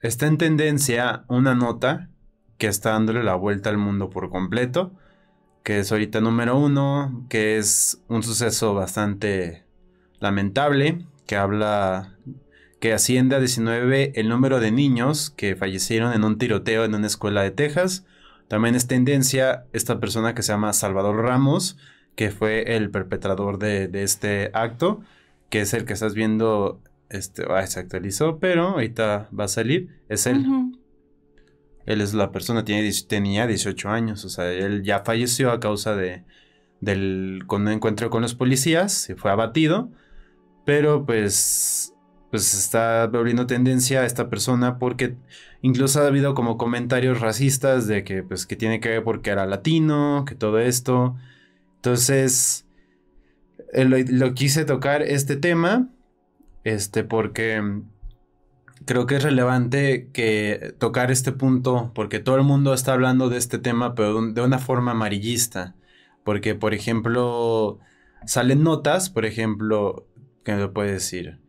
Está en tendencia una nota que está dándole la vuelta al mundo por completo, que es ahorita número uno, que es un suceso bastante lamentable, que habla que asciende a 19 el número de niños que fallecieron en un tiroteo en una escuela de Texas. También es tendencia esta persona que se llama Salvador Ramos, que fue el perpetrador de, de este acto, que es el que estás viendo este, se actualizó, pero ahorita va a salir, es él. Él es la persona, tiene, tenía 18 años, o sea, él ya falleció a causa de, del con encuentro con los policías, se fue abatido, pero pues, pues está volviendo tendencia a esta persona porque incluso ha habido como comentarios racistas de que pues que tiene que ver porque era latino, que todo esto. Entonces, eh, lo quise tocar este tema este, porque mm, creo que es relevante que tocar este punto, porque todo el mundo está hablando de este tema, pero de una forma amarillista, porque, por ejemplo, salen notas, por ejemplo, ¿qué me puede decir?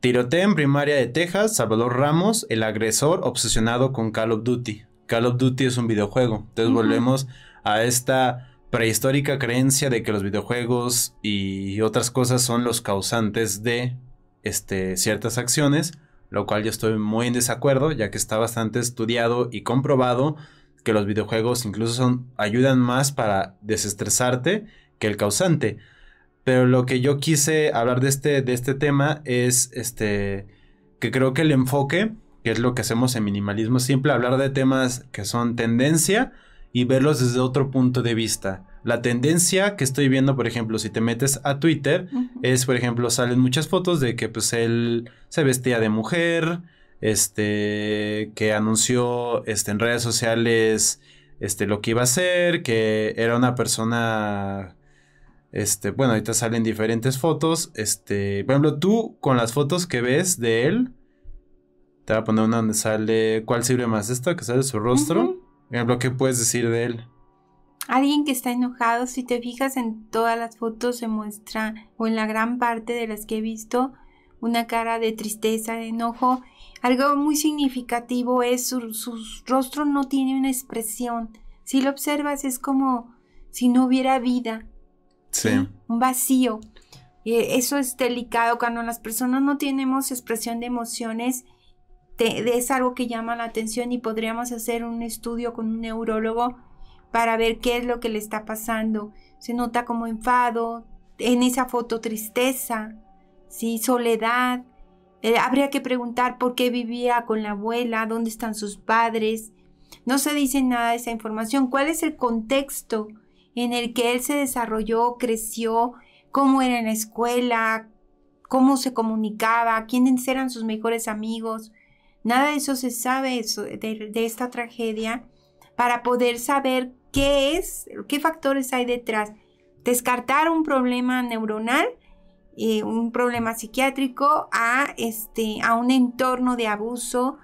Tiroteo en primaria de Texas, Salvador Ramos, el agresor obsesionado con Call of Duty. Call of Duty es un videojuego. Entonces volvemos a esta prehistórica creencia de que los videojuegos y otras cosas son los causantes de este, ciertas acciones, lo cual yo estoy muy en desacuerdo, ya que está bastante estudiado y comprobado que los videojuegos incluso son, ayudan más para desestresarte que el causante. Pero lo que yo quise hablar de este, de este tema es este, que creo que el enfoque, que es lo que hacemos en minimalismo, es siempre hablar de temas que son tendencia y verlos desde otro punto de vista. La tendencia que estoy viendo, por ejemplo, si te metes a Twitter, es, por ejemplo, salen muchas fotos de que pues él se vestía de mujer, este, que anunció este, en redes sociales este, lo que iba a hacer, que era una persona... Este, bueno, ahorita salen diferentes fotos. Este, por ejemplo, tú con las fotos que ves de él, te voy a poner una donde sale cuál sirve más esta, que sale su rostro. Por ejemplo, ¿qué puedes decir de él? Alguien que está enojado, si te fijas en todas las fotos, se muestra, o en la gran parte de las que he visto, una cara de tristeza, de enojo. Algo muy significativo es su, rostro no tiene una expresión. Si lo observas es como si no hubiera vida. Sí. Un vacío. Eso es delicado. Cuando las personas no tenemos expresión de emociones, es algo que llama la atención y podríamos hacer un estudio con un neurólogo para ver qué es lo que le está pasando. Se nota como enfado, en esa foto tristeza, ¿sí? soledad. Eh, habría que preguntar por qué vivía con la abuela, dónde están sus padres. No se dice nada de esa información. ¿Cuál es el contexto en el que él se desarrolló, creció, cómo era en la escuela, cómo se comunicaba, quiénes eran sus mejores amigos? Nada de eso se sabe de esta tragedia para poder saber qué es, qué factores hay detrás. Descartar un problema neuronal, eh, un problema psiquiátrico, a, este, a un entorno de abuso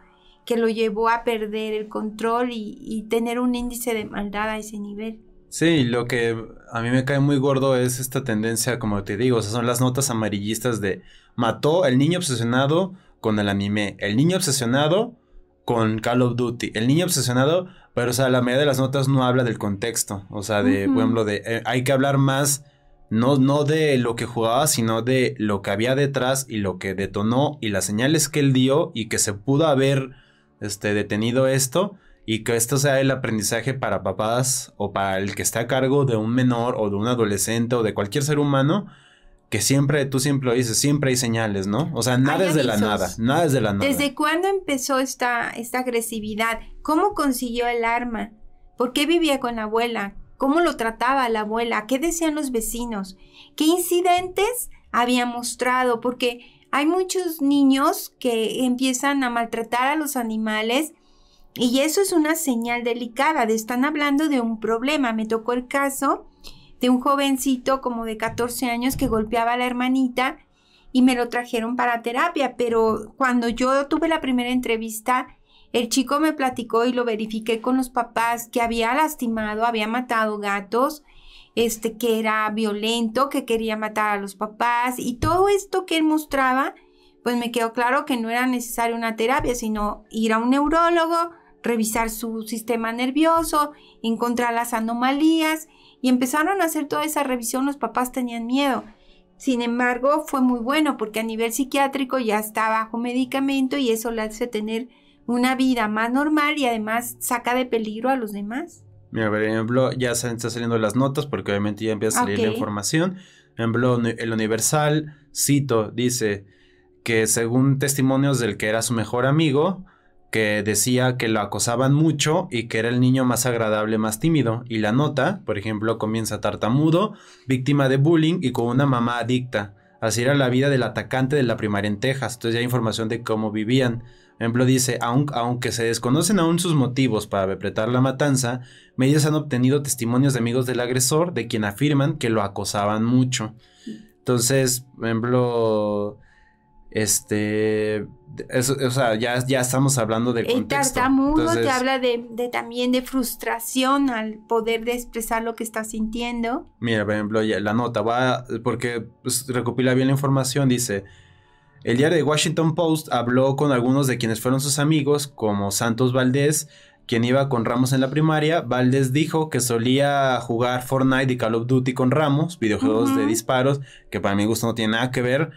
que lo llevó a perder el control y, tener un índice de maldad a ese nivel. Sí, lo que a mí me cae muy gordo es esta tendencia, como te digo, son las notas amarillistas de mató el niño obsesionado con el anime, el niño obsesionado con Call of Duty, el niño obsesionado pero, o sea, la media de las notas no habla del contexto. O sea, de, de, eh, hay que hablar más, no, no de lo que jugaba, sino de lo que había detrás y lo que detonó y las señales que él dio y que se pudo haber este, detenido esto y que esto sea el aprendizaje para papás o para el que está a cargo de un menor o de un adolescente o de cualquier ser humano que siempre, tú siempre lo dices, siempre hay señales, ¿no? O sea, nada es de la nada, nada es de la nada. ¿Desde cuándo empezó esta, esta agresividad? ¿Cómo consiguió el arma? ¿Por qué vivía con la abuela? ¿Cómo lo trataba la abuela? ¿Qué decían los vecinos? ¿Qué incidentes había mostrado? Porque hay muchos niños que empiezan a maltratar a los animales y eso es una señal delicada, de están hablando de un problema. Me tocó el caso de un jovencito como de 14 años que golpeaba a la hermanita y me lo trajeron para terapia, pero cuando yo tuve la primera entrevista, el chico me platicó y lo verifiqué con los papás que había lastimado, había matado gatos, este que era violento, que quería matar a los papás y todo esto que él mostraba, pues me quedó claro que no era necesaria una terapia, sino ir a un neurólogo, revisar su sistema nervioso, encontrar las anomalías y empezaron a hacer toda esa revisión, los papás tenían miedo. Sin embargo, fue muy bueno porque a nivel psiquiátrico ya está bajo medicamento y eso le hace tener una vida más normal y además saca de peligro a los demás. Mira, por ejemplo, ya están saliendo las notas porque obviamente ya empieza a salir la información. En blog el Universal, cito, dice que según testimonios del que era su mejor amigo, que decía que lo acosaban mucho y que era el niño más agradable, más tímido. Y la nota, por ejemplo, comienza tartamudo, víctima de bullying y con una mamá adicta. Así era la vida del atacante de la primaria en Texas. Entonces ya hay información de cómo vivían. Por ejemplo, dice, aunque se desconocen aún sus motivos para perpetrar la matanza, medios han obtenido testimonios de amigos del agresor de quien afirman que lo acosaban mucho. Entonces, por ejemplo, este, o sea, ya, estamos hablando de contexto. El tartamudo te habla de, también de frustración al poder de expresar lo que estás sintiendo. Mira, por ejemplo, la nota va, porque pues, recopila bien la información, dice, el diario de Washington Post habló con algunos de quienes fueron sus amigos, como Santos Valdés, quien iba con Ramos en la primaria. Valdés dijo que solía jugar Fortnite y Call of Duty con Ramos, videojuegos de disparos, que para mi gusto no tiene nada que ver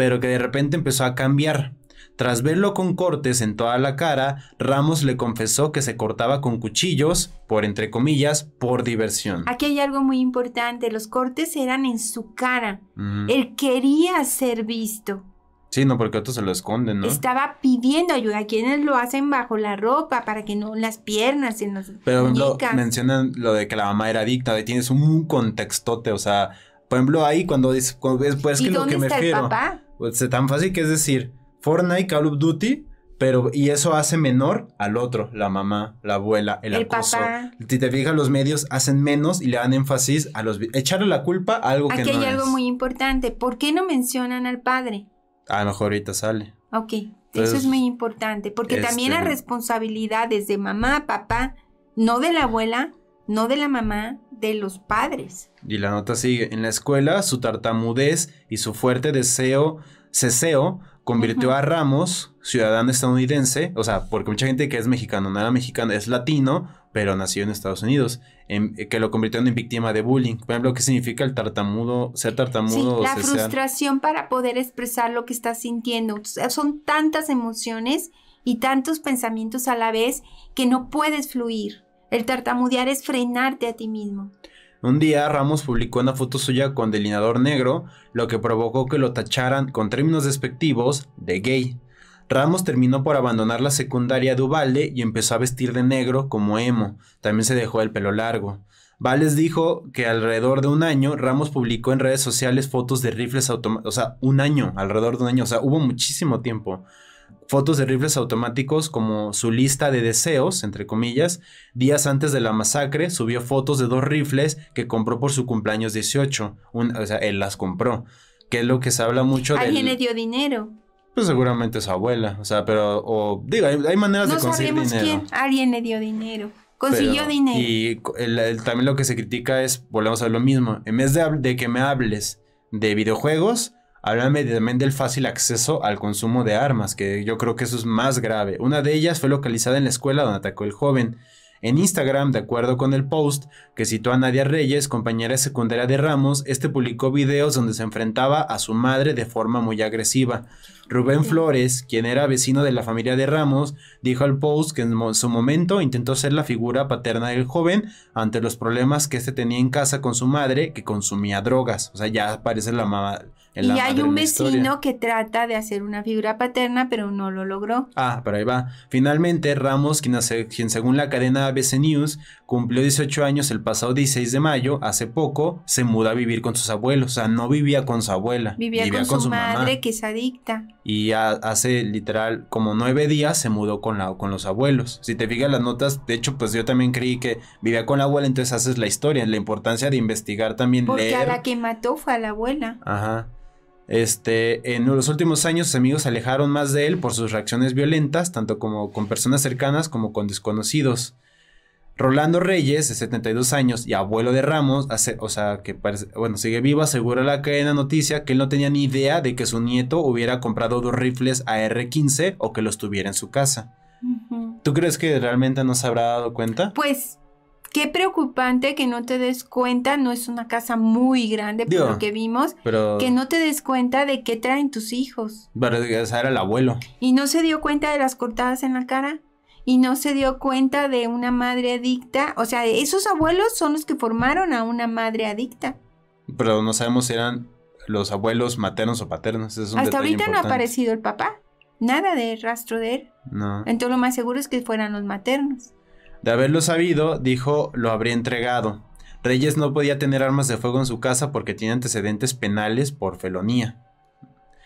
pero que de repente empezó a cambiar. Tras verlo con cortes en toda la cara, Ramos le confesó que se cortaba con cuchillos, por entre comillas, por diversión. Aquí hay algo muy importante, los cortes eran en su cara. Él quería ser visto. Sí, no, porque otros se lo esconden, ¿no? Estaba pidiendo ayuda. Quienes lo hacen bajo la ropa para que no las piernas y Pero mencionan lo de que la mamá era adicta, de tienes un contextote, o sea, por ejemplo ahí cuando dice pues, ¿Y que dónde lo que está me papá? Pues tan fácil que es decir, Fortnite, Call of Duty, pero y eso hace menor al otro, la mamá, la abuela, el, el Si te fijas, los medios hacen menos y le dan énfasis a los echarle la culpa a algo que no Aquí hay algo muy importante. ¿Por qué no mencionan al padre? A lo mejor ahorita sale. Ok, eso es muy importante, porque este, también hay responsabilidades de mamá, papá, no de la abuela, no de la mamá, de los padres. Y la nota sigue, en la escuela su tartamudez y su fuerte deseo, ceseo, convirtió a Ramos, ciudadano estadounidense, o sea, porque mucha gente que es mexicano, no era mexicano, es latino, pero nació en Estados Unidos, em, que lo convirtió en víctima de bullying. Por ejemplo, ¿qué significa el tartamudo, ser tartamudo? Sí, la frustración para poder expresar lo que estás sintiendo. son tantas emociones y tantos pensamientos a la vez que no puedes fluir. El tartamudear es frenarte a ti mismo. Un día Ramos publicó una foto suya con delineador negro, lo que provocó que lo tacharan con términos despectivos de gay. Ramos terminó por abandonar la secundaria de Ubalde y empezó a vestir de negro como emo. También se dejó el pelo largo. Vales dijo que alrededor de un año Ramos publicó en redes sociales fotos de rifles automáticos, o sea, un año, alrededor de un año, o sea, hubo muchísimo tiempo fotos de rifles automáticos como su lista de deseos, entre comillas. Días antes de la masacre subió fotos de dos rifles que compró por su cumpleaños 18. o sea, él las compró. Que es lo que se habla mucho de... ¿Alguien le dio dinero? Pues seguramente su abuela. O sea, pero... O, digo, hay, maneras de conseguir dinero. No sabemos quién. Alguien le dio dinero. Consiguió dinero. Y también lo que se critica es, volvemos a lo mismo, en vez de, de, que me hables de videojuegos, Háblame también del fácil acceso al consumo de armas, que yo creo que eso es más grave. Una de ellas fue localizada en la escuela donde atacó el joven. En Instagram, de acuerdo con el post que citó a Nadia Reyes, compañera secundaria de Ramos, este publicó videos donde se enfrentaba a su madre de forma muy agresiva. Rubén Flores, quien era vecino de la familia de Ramos, dijo al post que en su momento intentó ser la figura paterna del joven ante los problemas que este tenía en casa con su madre, que consumía drogas. O sea, ya aparece la mamá y hay un vecino que trata de hacer una figura paterna, pero no lo logró. Ah, pero ahí va. Finalmente, Ramos, quien, hace, quien según la cadena ABC News cumplió 18 años el pasado 16 de mayo, hace poco, se muda a vivir con sus abuelos. O sea, no vivía con su abuela. Vivía, con, su, madre, que es adicta. Y hace literal como nueve días se mudó con, la, con los abuelos. Si te fijas las notas, de hecho, pues yo también creí que vivía con la abuela, entonces haces la historia, la importancia de investigar también. Porque a la que mató fue a la abuela. Ajá. Este, en los últimos años sus amigos se alejaron más de él por sus reacciones violentas, tanto como con personas cercanas como con desconocidos. Rolando Reyes, de 72 años y abuelo de Ramos, hace, o sea, que bueno, sigue vivo, asegura la cadena noticia que él no tenía ni idea de que su nieto hubiera comprado dos rifles AR-15 o que los tuviera en su casa. ¿Tú crees que realmente no se habrá dado cuenta? Pues Qué preocupante que no te des cuenta, no es una casa muy grande por lo que vimos, que no te des cuenta de qué traen tus hijos. Pero el abuelo. Y no se dio cuenta de las cortadas en la cara. Y no se dio cuenta de una madre adicta. O sea, esos abuelos son los que formaron a una madre adicta. Pero no sabemos si eran los abuelos maternos o paternos. Hasta ahorita no ha aparecido el papá. Nada de rastro de él. No. Entonces lo más seguro es que fueran los maternos. De haberlo sabido, dijo, lo habría entregado. Reyes no podía tener armas de fuego en su casa porque tiene antecedentes penales por felonía.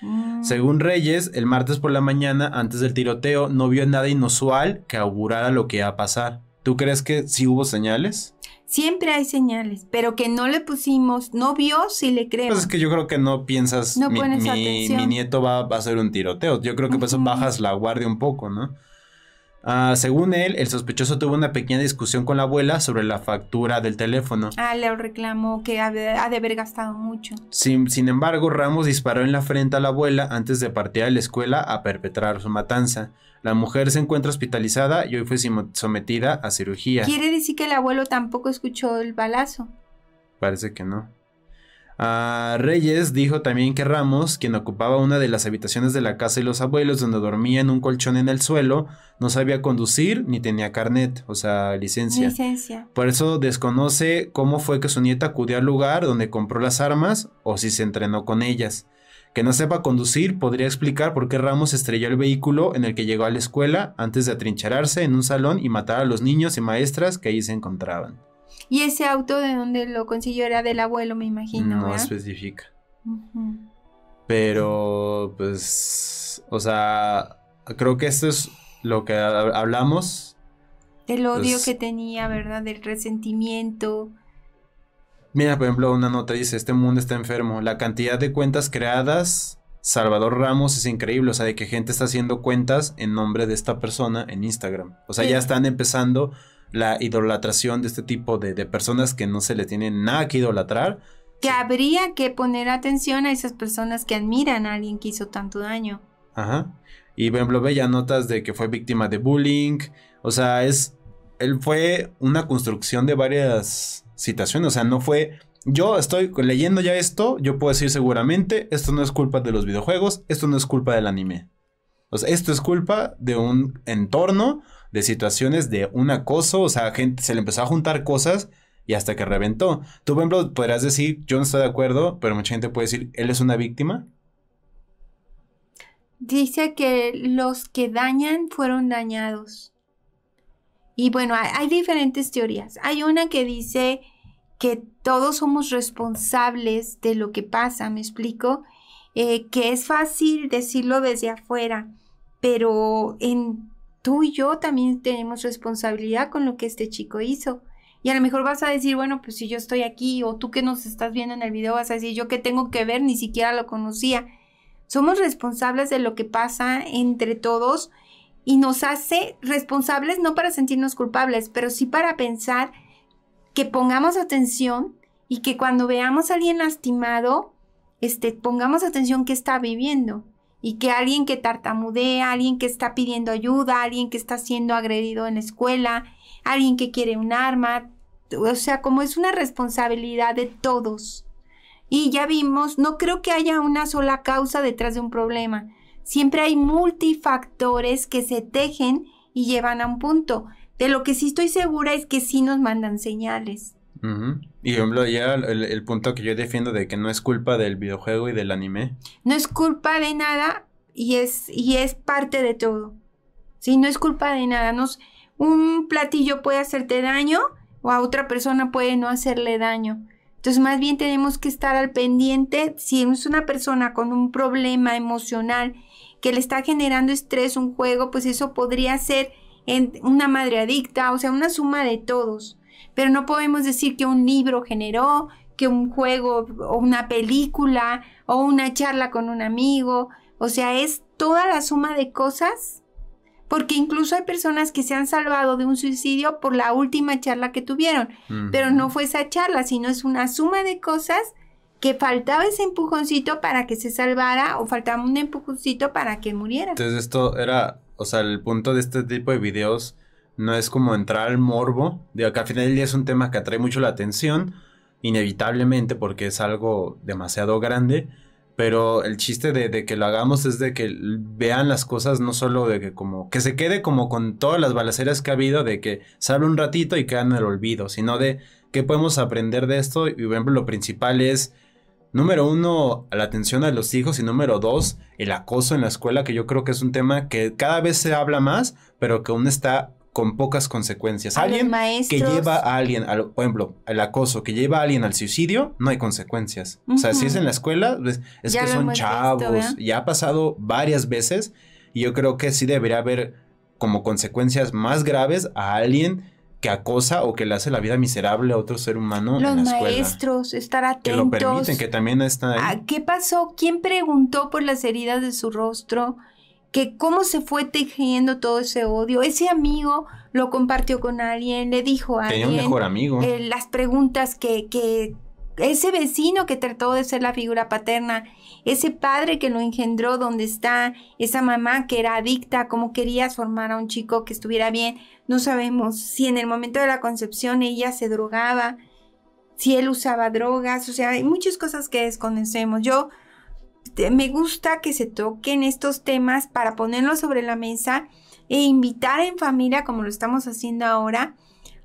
Mm. Según Reyes, el martes por la mañana, antes del tiroteo, no vio nada inusual que augurara lo que iba a pasar. ¿Tú crees que sí hubo señales? Siempre hay señales, pero que no le pusimos, no vio si le creemos. Pues es que yo creo que no piensas, mi, nieto va, a hacer un tiroteo. Yo creo que por eso bajas la guardia un poco, ¿no? Ah, según él, el sospechoso tuvo una pequeña discusión con la abuela sobre la factura del teléfono. Ah, le reclamó que ha de, haber gastado mucho. sin, embargo, Ramos disparó en la frente a la abuela antes de partir a la escuela a perpetrar su matanza. La mujer se encuentra hospitalizada y hoy fue sometida a cirugía. Quiere decir que el abuelo tampoco escuchó el balazo. Parece que no. A Reyes dijo también que Ramos, quien ocupaba una de las habitaciones de la casa y los abuelos donde dormía en un colchón en el suelo, no sabía conducir ni tenía carnet, o sea, licencia. Por eso desconoce cómo fue que su nieta acudió al lugar donde compró las armas o si se entrenó con ellas. Que no sepa conducir podría explicar por qué Ramos estrelló el vehículo en el que llegó a la escuela antes de atrincherarse en un salón y matar a los niños y maestras que allí se encontraban. Y ese auto de donde lo consiguió era del abuelo, me imagino. No especifica. Pero, pues, o sea, creo que esto es lo que hablamos. El odio pues que tenía, ¿verdad? Del resentimiento. Mira, por ejemplo, una nota dice, este mundo está enfermo. La cantidad de cuentas creadas, Salvador Ramos, es increíble. O sea, de que gente está haciendo cuentas en nombre de esta persona en Instagram. O sea, ya están empezando la idolatración de este tipo de, personas que no se le tiene nada que idolatrar. Que habría que poner atención a esas personas que admiran a alguien que hizo tanto daño. Ajá. Y por ve ya notas de que fue víctima de bullying. O sea, es. Él fue una construcción de varias situaciones. O sea, no fue. Yo estoy leyendo ya esto. Yo puedo decir seguramente: esto no es culpa de los videojuegos. Esto no es culpa del anime. O sea, esto es culpa de un entorno de situaciones de un acoso, o sea, gente, se le empezó a juntar cosas y hasta que reventó. Tú, por ejemplo, podrás decir, yo no estoy de acuerdo, pero mucha gente puede decir, él es una víctima. Dice que los que dañan fueron dañados. Y bueno, hay, diferentes teorías. Hay una que dice que todos somos responsables de lo que pasa, me explico, eh, que es fácil decirlo desde afuera, pero en tú y yo también tenemos responsabilidad con lo que este chico hizo. Y a lo mejor vas a decir, bueno, pues si yo estoy aquí o tú que nos estás viendo en el video vas a decir, yo qué tengo que ver, ni siquiera lo conocía. Somos responsables de lo que pasa entre todos y nos hace responsables no para sentirnos culpables, pero sí para pensar que pongamos atención y que cuando veamos a alguien lastimado, este, pongamos atención que está viviendo y que alguien que tartamudea, alguien que está pidiendo ayuda, alguien que está siendo agredido en la escuela, alguien que quiere un arma, o sea, como es una responsabilidad de todos. Y ya vimos, no creo que haya una sola causa detrás de un problema. Siempre hay multifactores que se tejen y llevan a un punto. De lo que sí estoy segura es que sí nos mandan señales. Y ya el, punto que yo defiendo de que no es culpa del videojuego y del anime. No es culpa de nada y es, y es parte de todo. Si no es culpa de nada. Nos, un platillo puede hacerte daño o a otra persona puede no hacerle daño. Entonces, más bien tenemos que estar al pendiente. Si es una persona con un problema emocional que le está generando estrés un juego, pues eso podría ser en una madre adicta, o sea, una suma de todos pero no podemos decir que un libro generó, que un juego o una película o una charla con un amigo, o sea, es toda la suma de cosas, porque incluso hay personas que se han salvado de un suicidio por la última charla que tuvieron, pero no fue esa charla, sino es una suma de cosas que faltaba ese empujoncito para que se salvara o faltaba un empujoncito para que muriera. Entonces esto era, o sea, el punto de este tipo de videos no es como entrar al morbo, de acá al final del día es un tema que atrae mucho la atención, inevitablemente porque es algo demasiado grande, pero el chiste de, que lo hagamos es de que vean las cosas no solo de que como que se quede como con todas las balaceras que ha habido de que sale un ratito y queda en el olvido, sino de qué podemos aprender de esto y por ejemplo lo principal es número uno la atención a los hijos y número dos el acoso en la escuela que yo creo que es un tema que cada vez se habla más pero que aún está con pocas consecuencias. alguien que lleva a alguien, al, por ejemplo, el acoso, que lleva a alguien al suicidio, no hay consecuencias. O sea, si es en la escuela, pues, es que son chavos. ya ha pasado varias veces y yo creo que sí debería haber como consecuencias más graves a alguien que acosa o que le hace la vida miserable a otro ser humano. Los en la escuela. maestros, estar atentos. Que lo permiten, que también está ah, ¿Qué pasó? ¿Quién preguntó por las heridas de su rostro? que cómo se fue tejiendo todo ese odio. Ese amigo lo compartió con alguien, le dijo a alguien. Tenía un mejor amigo. Eh, las preguntas que, que, Ese vecino que trató de ser la figura paterna, ese padre que lo engendró, donde está, esa mamá que era adicta, cómo querías formar a un chico que estuviera bien. No sabemos si en el momento de la concepción ella se drogaba, si él usaba drogas, o sea, hay muchas cosas que desconocemos. Yo me gusta que se toquen estos temas para ponerlos sobre la mesa e invitar en familia, como lo estamos haciendo ahora,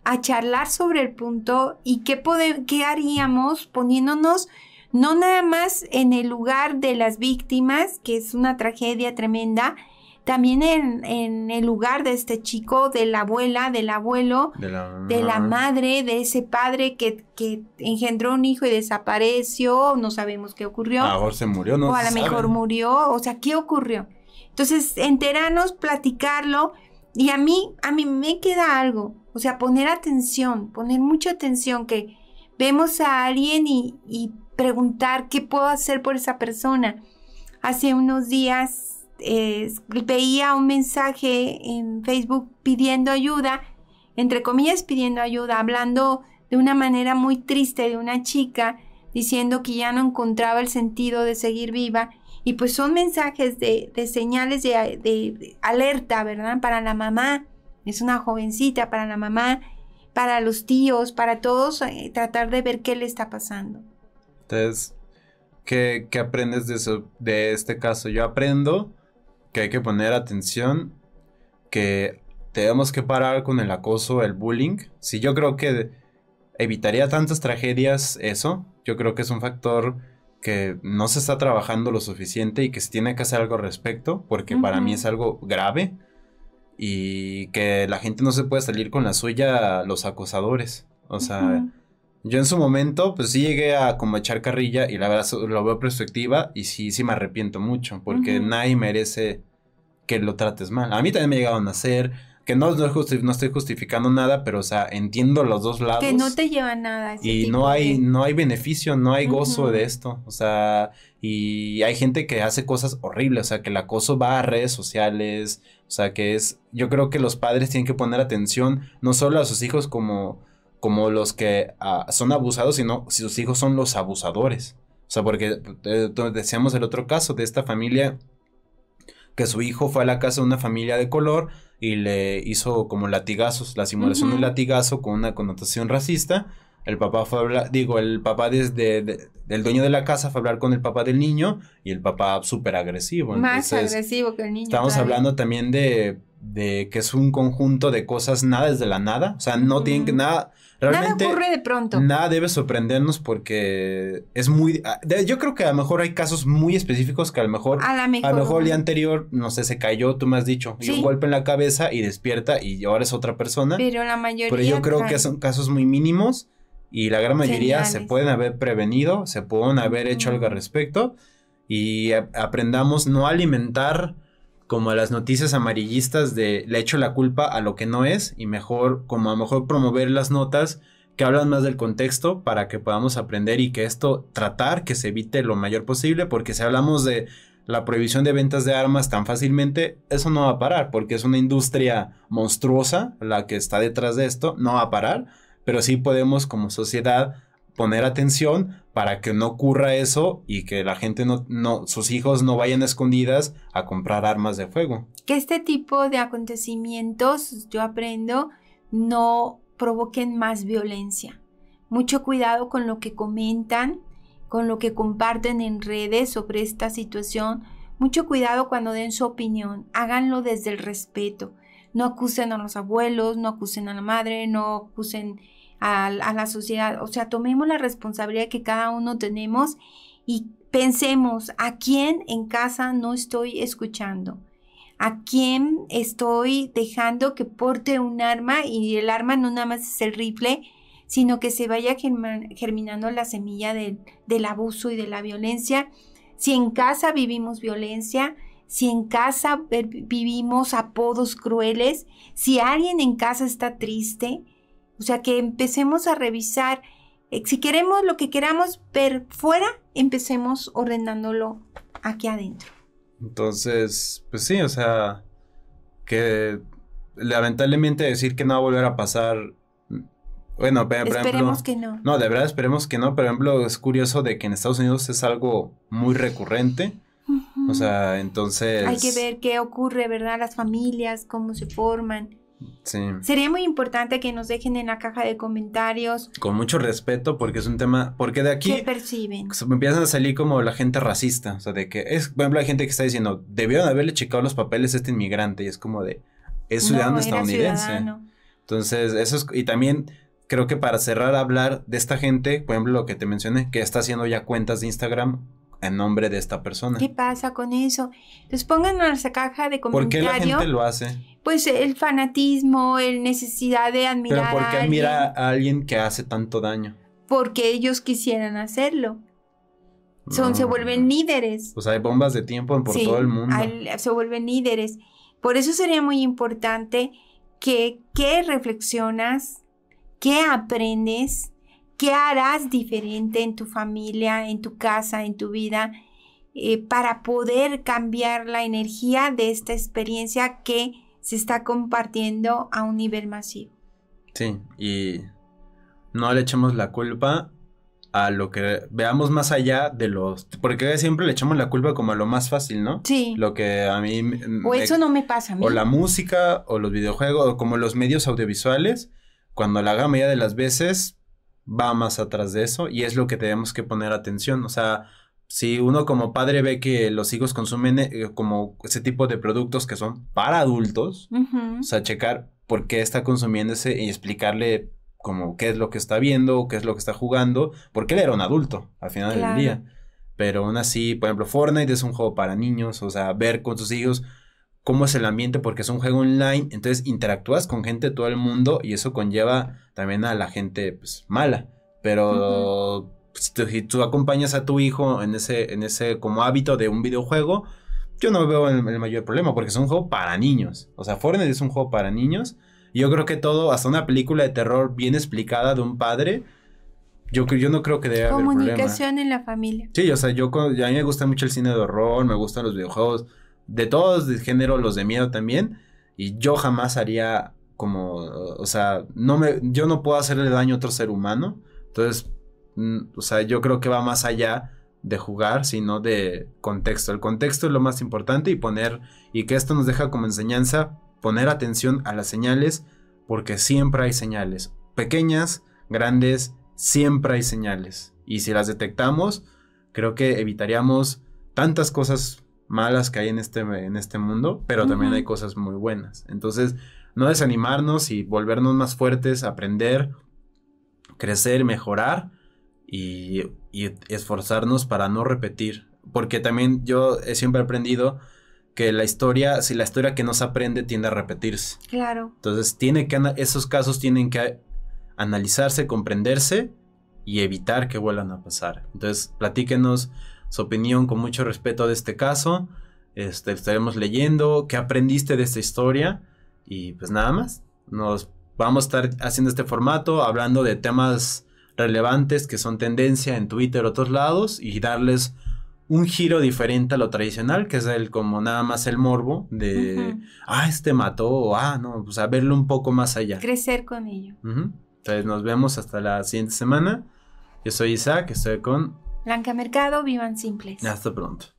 a charlar sobre el punto y qué, qué haríamos poniéndonos no nada más en el lugar de las víctimas, que es una tragedia tremenda, también en, el lugar de este chico, de la abuela, del abuelo, de la, madre, de ese padre que, engendró un hijo y desapareció, no sabemos qué ocurrió. A se murió, no. O a lo mejor murió, o sea, ¿qué ocurrió? Entonces, enterarnos, platicarlo, y a mí, a mí me queda algo, o sea, poner atención, poner mucha atención, que vemos a alguien y, y preguntar qué puedo hacer por esa persona. Hace unos días eh, veía un mensaje en Facebook pidiendo ayuda, entre comillas pidiendo ayuda, hablando de una manera muy triste de una chica diciendo que ya no encontraba el sentido de seguir viva. Y pues son mensajes de, señales de, alerta, ¿verdad? Para la mamá, es una jovencita, para la mamá, para los tíos, para todos, eh, tratar de ver qué le está pasando. Entonces, ¿qué, aprendes de, eso, de este caso? Yo aprendo que hay que poner atención, que tenemos que parar con el acoso, el bullying. Si yo creo que evitaría tantas tragedias eso, yo creo que es un factor que no se está trabajando lo suficiente y que se tiene que hacer algo al respecto, porque para mí es algo grave y que la gente no se puede salir con la suya los acosadores. O sea, yo en su momento, pues sí llegué a como echar carrilla y la verdad lo veo perspectiva y sí, sí me arrepiento mucho porque nadie merece que lo trates mal. A mí también me llegaron a hacer, que no, no, estoy justificando nada, pero o sea, entiendo los dos lados. Que no te lleva nada. y no hay, no hay beneficio, no hay gozo de esto. O sea, y hay gente que hace cosas horribles. O sea, que el acoso va a redes sociales. O sea, que es. Yo creo que los padres tienen que poner atención no solo a sus hijos como como los que ah, son abusados, sino si sus hijos son los abusadores. O sea, porque eh, decíamos el otro caso de esta familia que su hijo fue a la casa de una familia de color y le hizo como latigazos, la simulación de un de latigazo con una connotación racista. El papá fue a hablar, digo, el papá desde el dueño de la casa fue a hablar con el papá del niño y el papá súper agresivo. Más agresivo que el niño. Estamos hablando también de, de, que es un conjunto de cosas nada desde la nada. O sea, no tienen que nada nada ocurre de pronto. Nada debe sorprendernos porque es muy. Ah, yo creo que a lo mejor hay casos muy específicos que a lo mejor. A, a lo mejor el día anterior, no sé, se cayó, tú me has dicho, y un golpe en la cabeza y despierta y ahora es otra persona. Pero la mayoría. Pero yo creo que son casos muy mínimos y la gran mayoría se pueden haber prevenido, se pueden haber hecho algo al mm. respecto y aprendamos no alimentar como las noticias amarillistas de le echo la culpa a lo que no es y mejor, como a mejor promover las notas que hablan más del contexto para que podamos aprender y que esto tratar que se evite lo mayor posible, porque si hablamos de la prohibición de ventas de armas tan fácilmente, eso no va a parar, porque es una industria monstruosa la que está detrás de esto, no va a parar, pero sí podemos como sociedad poner atención para que no ocurra eso y que la gente no, no, sus hijos no vayan escondidas a comprar armas de fuego. Que este tipo de acontecimientos, yo aprendo, no provoquen más violencia. Mucho cuidado con lo que comentan, con lo que comparten en redes sobre esta situación. Mucho cuidado cuando den su opinión. Háganlo desde el respeto. No acusen a los abuelos, no acusen a la madre, no acusen a, la sociedad. O sea, tomemos la responsabilidad que cada uno tenemos y pensemos a quién en casa no estoy escuchando, a quién estoy dejando que porte un arma y el arma no nada más es el rifle, sino que se vaya germinando la semilla del abuso y de la violencia. Si en casa vivimos violencia, si en casa eh, vivimos apodos crueles, si alguien en casa está triste, o sea, que empecemos a revisar, eh, si queremos lo que queramos ver fuera, empecemos ordenándolo aquí adentro. Entonces, pues sí, o sea, que lamentablemente decir que no va a volver a pasar. Bueno, pero esperemos que no. No, de verdad esperemos que no. Por ejemplo, es curioso de que en Estados Unidos es algo muy recurrente. O sea, entonces. Hay que ver qué ocurre, ¿verdad? Las familias, cómo se forman. Sería muy importante que nos dejen en la caja de comentarios. Con mucho respeto, porque es un tema. Porque de aquí. perciben? Empiezan a salir como la gente racista. O sea, de que es, por ejemplo, hay gente que está diciendo, debieron haberle checado los papeles a este inmigrante. Y es como de. Es ciudadano estadounidense. Entonces, eso es. Y también creo que para cerrar, hablar de esta gente, por ejemplo, lo que te mencioné, que está haciendo ya cuentas de Instagram en nombre de esta persona. ¿Qué pasa con eso? Entonces, pongan en esa caja de comentarios. ¿Por qué la gente lo hace? pues el fanatismo, el necesidad de admirar. a Pero ¿por qué admira a alguien que hace tanto daño? Porque ellos quisieran hacerlo. Son, se vuelven líderes. Pues hay bombas de tiempo por todo el mundo. se vuelven líderes. Por eso sería muy importante que, reflexionas, qué aprendes, qué harás diferente en tu familia, en tu casa, en tu vida, eh, para poder cambiar la energía de esta experiencia que se está compartiendo a un nivel masivo. Sí, y no le echamos la culpa a lo que veamos más allá de los... Porque siempre le echamos la culpa como a lo más fácil, ¿no? Sí. Lo que a mí... O eso no me pasa a mí. O la música, o los videojuegos, o como los medios audiovisuales, cuando la gama ya de las veces va más atrás de eso y es lo que tenemos que poner atención. O sea, si uno como padre ve que los hijos consumen eh, como ese tipo de productos que son para adultos, o sea, checar por qué está consumiéndose y explicarle como qué es lo que está viendo, qué es lo que está jugando, porque él era un adulto al final del día. Pero aún así, por ejemplo, Fortnite es un juego para niños, o sea, ver con tus hijos cómo es el ambiente porque es un juego online, entonces interactúas con gente de todo el mundo y eso conlleva también a la gente pues, mala, pero... Pues, si tú, acompañas a tu hijo en ese, en ese como hábito de un videojuego, yo no veo el, mayor problema porque es un juego para niños. O sea, Fortnite es un juego para niños. Y yo creo que todo, hasta una película de terror bien explicada de un padre, yo, yo no creo que debe haber problema. Comunicación en la familia. Sí, o sea, yo, a mí me gusta mucho el cine de horror, me gustan los videojuegos, de todos de género, los de miedo también. Y yo jamás haría como, o sea, no me, yo no puedo hacerle daño a otro ser humano. Entonces, Mm, o sea, yo creo que va más allá de jugar, sino de contexto. El contexto es lo más importante y poner, y que esto nos deja como enseñanza, poner atención a las señales, porque siempre hay señales, pequeñas, grandes, siempre hay señales. Y si las detectamos, creo que evitaríamos tantas cosas malas que hay en este, en este mundo, pero también hay cosas muy buenas. Entonces, no desanimarnos y volvernos más fuertes, aprender, crecer, mejorar y, esforzarnos para no repetir. Porque también yo he siempre aprendido que la historia, si la historia que nos aprende tiende a repetirse. Claro. Entonces tiene que esos casos tienen que analizarse, comprenderse y evitar que vuelvan a pasar. Entonces, platíquenos su opinión con mucho respeto de este caso. Este, estaremos leyendo qué aprendiste de esta historia y pues nada más. Nos vamos a estar haciendo este formato, hablando de temas relevantes que son tendencia en Twitter o otros lados y darles un giro diferente a lo tradicional, que es el como nada más el morbo de, ah, este mató, o ah, no, o sea, verlo un poco más allá. Crecer con ello. Entonces nos vemos hasta la siguiente semana. Yo soy Isaac, estoy con... Blanca Mercado, vivan simples. Hasta pronto.